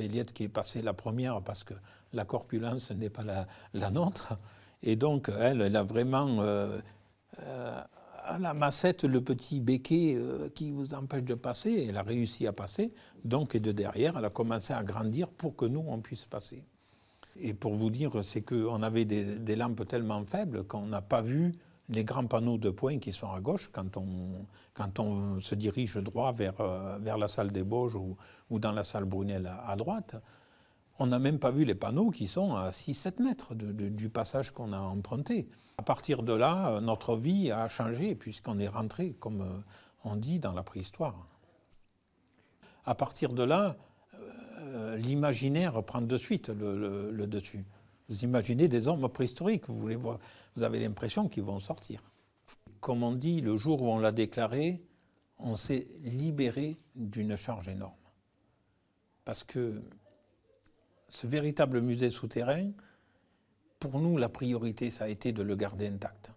c'est Eliette qui est passée la première parce que la corpulence n'est pas la, nôtre. Et donc, elle, elle a vraiment euh, euh, à la massette le petit béquet euh, qui vous empêche de passer. Elle a réussi à passer. Donc, et de derrière, elle a commencé à grandir pour que nous, on puisse passer. Et pour vous dire, c'est qu'on avait des, lampes tellement faibles qu'on n'a pas vu les grands panneaux de points qui sont à gauche, quand on, quand on se dirige droit vers, euh, vers la salle des Bauges ou, ou, dans la salle Brunel à, droite, on n'a même pas vu les panneaux qui sont à 6-7 mètres du passage qu'on a emprunté. À partir de là, euh, notre vie a changé puisqu'on est rentré, comme euh, on dit, dans la préhistoire. À partir de là, l'imaginaire prend de suite le dessus. Vous imaginez des hommes préhistoriques, vous, voulez voir. vous avez l'impression qu'ils vont sortir. Comme on dit, le jour où on l'a déclaré, on s'est libéré d'une charge énorme. Parce que ce véritable musée souterrain, pour nous, la priorité, ça a été de le garder intact.